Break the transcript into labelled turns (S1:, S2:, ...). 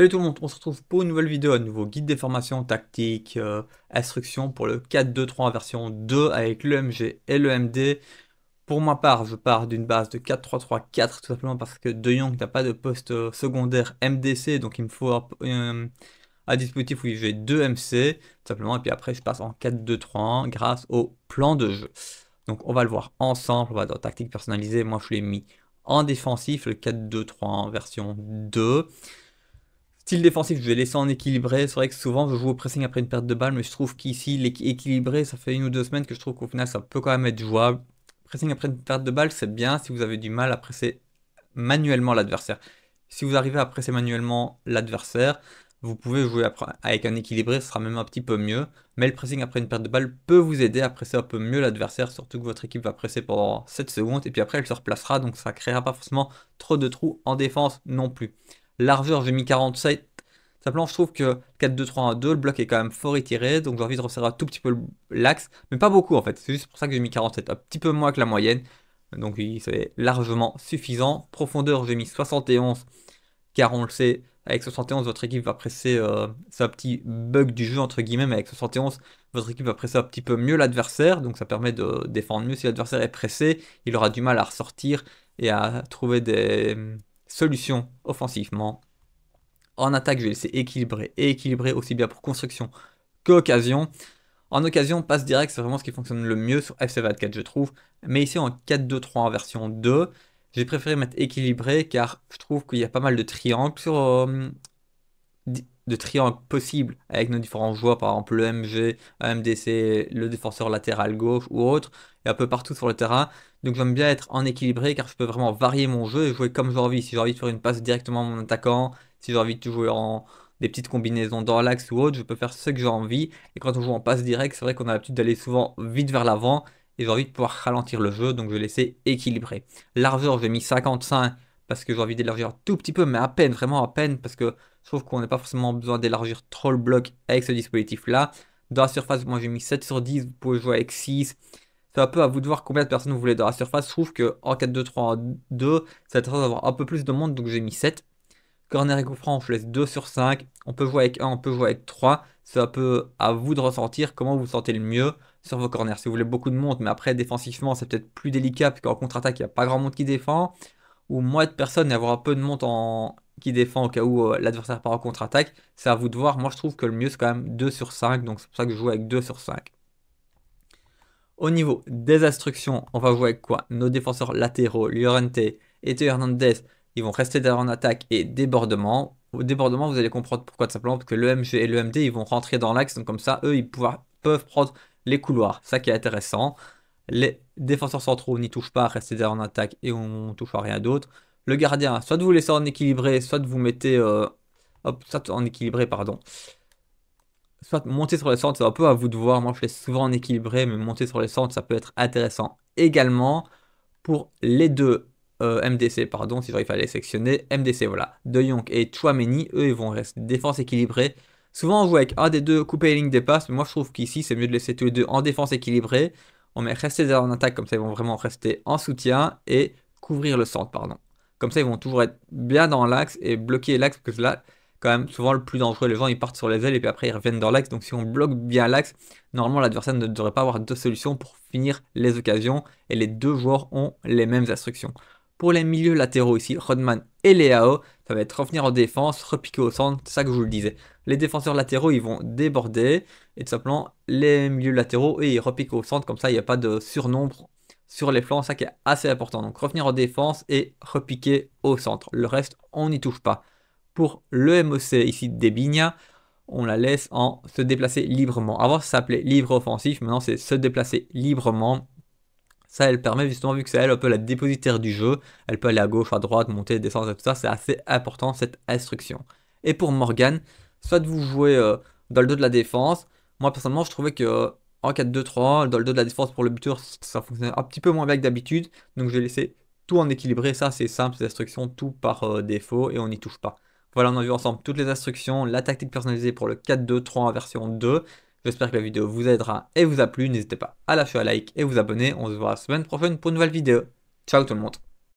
S1: Salut tout le monde, on se retrouve pour une nouvelle vidéo, un nouveau guide des formations tactiques, euh, instructions pour le 4-2-3 version 2 avec le MG et le MD. Pour ma part, je pars d'une base de 4-3-3-4 tout simplement parce que De Jong n'a pas de poste euh, secondaire MDC, donc il me faut un, dispositif où j'ai 2 MC, tout simplement, et puis après je passe en 4-2-3 grâce au plan de jeu. Donc on va le voir ensemble, on va dans tactique personnalisée, moi je l'ai mis en défensif, le 4-2-3 version 2. Style défensif, je vais laisser en équilibré. C'est vrai que souvent, je joue au pressing après une perte de balle, mais je trouve qu'ici, l'équilibré, ça fait une ou deux semaines que je trouve qu'au final, ça peut quand même être jouable. Pressing après une perte de balle, c'est bien si vous avez du mal à presser manuellement l'adversaire. Si vous arrivez à presser manuellement l'adversaire, vous pouvez jouer avec un équilibré, ce sera même un petit peu mieux. Mais le pressing après une perte de balle peut vous aider à presser un peu mieux l'adversaire, surtout que votre équipe va presser pendant 7 secondes et puis après elle se replacera, donc ça ne créera pas forcément trop de trous en défense non plus largeur, j'ai mis 47. Simplement, je trouve que 4-2-3-1-2, le bloc est quand même fort étiré, donc j'ai envie de resserrer un tout petit peu l'axe, mais pas beaucoup en fait. C'est juste pour ça que j'ai mis 47, un petit peu moins que la moyenne. Donc c'est largement suffisant. Profondeur, j'ai mis 71, car on le sait, avec 71, votre équipe va presser euh, c'est un petit bug du jeu, entre guillemets, mais avec 71, votre équipe va presser un petit peu mieux l'adversaire, donc ça permet de défendre mieux. Si l'adversaire est pressé, il aura du mal à ressortir et à trouver des, solution offensivement. En attaque, je vais laisser équilibrer et équilibré aussi bien pour construction qu'occasion. En occasion, passe direct, c'est vraiment ce qui fonctionne le mieux sur FC24, je trouve. Mais ici, en 4-2-3 en version 2, j'ai préféré mettre équilibré car je trouve qu'il y a pas mal de triangles sur, euh, de triangle possible avec nos différents joueurs, par exemple le MG, MDC, le défenseur latéral gauche ou autre, et un peu partout sur le terrain. Donc j'aime bien être en équilibré car je peux vraiment varier mon jeu et jouer comme j'ai envie. Si j'ai envie de faire une passe directement à mon attaquant, si j'ai envie de jouer en des petites combinaisons dans l'axe ou autre, je peux faire ce que j'ai envie. Et quand on joue en passe direct, c'est vrai qu'on a l'habitude d'aller souvent vite vers l'avant et j'ai envie de pouvoir ralentir le jeu, donc je vais laisser équilibré Largeur, j'ai mis 55 parce que j'ai envie d'élargir tout petit peu, mais à peine, vraiment à peine, parce que je trouve qu'on n'a pas forcément besoin d'élargir trop le bloc avec ce dispositif-là. Dans la surface, moi j'ai mis 7 sur 10, vous pouvez jouer avec 6. C'est un peu à vous de voir combien de personnes vous voulez dans la surface. Je trouve qu'en 4-2-3-2, ça intéressant d'avoir un peu plus de monde, donc j'ai mis 7. Corner et coup je laisse 2 sur 5. On peut jouer avec 1, on peut jouer avec 3. C'est un peu à vous de ressentir comment vous vous sentez le mieux sur vos corners. Si vous voulez beaucoup de monde, mais après défensivement, c'est peut-être plus délicat, puisqu'en contre-attaque, il n'y a pas grand monde qui défend ou moins de personnes et avoir un peu de monde en... qui défend au cas où euh, l'adversaire part en contre-attaque, c'est à vous de voir. Moi, je trouve que le mieux, c'est quand même 2 sur 5, donc c'est pour ça que je joue avec 2 sur 5. Au niveau des instructions, on va jouer avec quoi Nos défenseurs latéraux, Llorente et Hernandez, ils vont rester derrière en attaque et débordement. Au débordement, vous allez comprendre pourquoi, tout simplement, parce que le MG et le MD, ils vont rentrer dans l'axe, donc comme ça, eux, ils pouvoir, peuvent prendre les couloirs. Ça qui est intéressant. Les défenseurs centraux, n'y touche pas, restez en attaque et on touche à rien d'autre. Le gardien, soit vous laissez en équilibré, soit vous mettez euh, soit en équilibré, pardon. Soit monter sur les centres, c'est un peu à vous de voir. Moi, je laisse souvent en équilibré, mais monter sur les centres, ça peut être intéressant également pour les deux euh, MDC, pardon, si j'arrive fallait les sectionner. MDC, voilà. De Jong et Chouameni, eux, ils vont rester défense équilibrée. Souvent, on joue avec un des deux, couper les lignes des passes, mais moi, je trouve qu'ici, c'est mieux de laisser tous les deux en défense équilibrée on met rester en attaque, comme ça ils vont vraiment rester en soutien et couvrir le centre, pardon. Comme ça ils vont toujours être bien dans l'axe et bloquer l'axe, parce que là, quand même, souvent le plus dangereux, les gens ils partent sur les ailes et puis après ils reviennent dans l'axe. Donc si on bloque bien l'axe, normalement l'adversaire ne devrait pas avoir deux solutions pour finir les occasions et les deux joueurs ont les mêmes instructions. Pour les milieux latéraux ici, Rodman et Leao, ça va être revenir en défense, repiquer au centre, c'est ça que je vous le disais. Les défenseurs latéraux, ils vont déborder, et tout simplement, les milieux latéraux, et ils repiquent au centre, comme ça, il n'y a pas de surnombre sur les flancs, ça qui est assez important. Donc revenir en défense et repiquer au centre. Le reste, on n'y touche pas. Pour le MOC, ici, Debigna, on la laisse en se déplacer librement. Avant, ça s'appelait libre offensif, maintenant c'est se déplacer librement ça, elle permet justement, vu que c'est elle un peu la dépositaire du jeu, elle peut aller à gauche, à droite, monter, descendre, et tout ça. C'est assez important cette instruction. Et pour Morgan, soit vous jouez euh, dans le dos de la défense. Moi, personnellement, je trouvais que euh, en 4-2-3, dans le dos de la défense pour le buteur, ça fonctionnait un petit peu moins bien que d'habitude. Donc, je vais laisser tout en équilibré. Ça, c'est simple, ces instructions, tout par euh, défaut et on n'y touche pas. Voilà, on a vu ensemble toutes les instructions, la tactique personnalisée pour le 4-2-3 en version 2. J'espère que la vidéo vous aidera et vous a plu. N'hésitez pas à lâcher un like et vous abonner. On se voit la semaine prochaine pour une nouvelle vidéo. Ciao tout le monde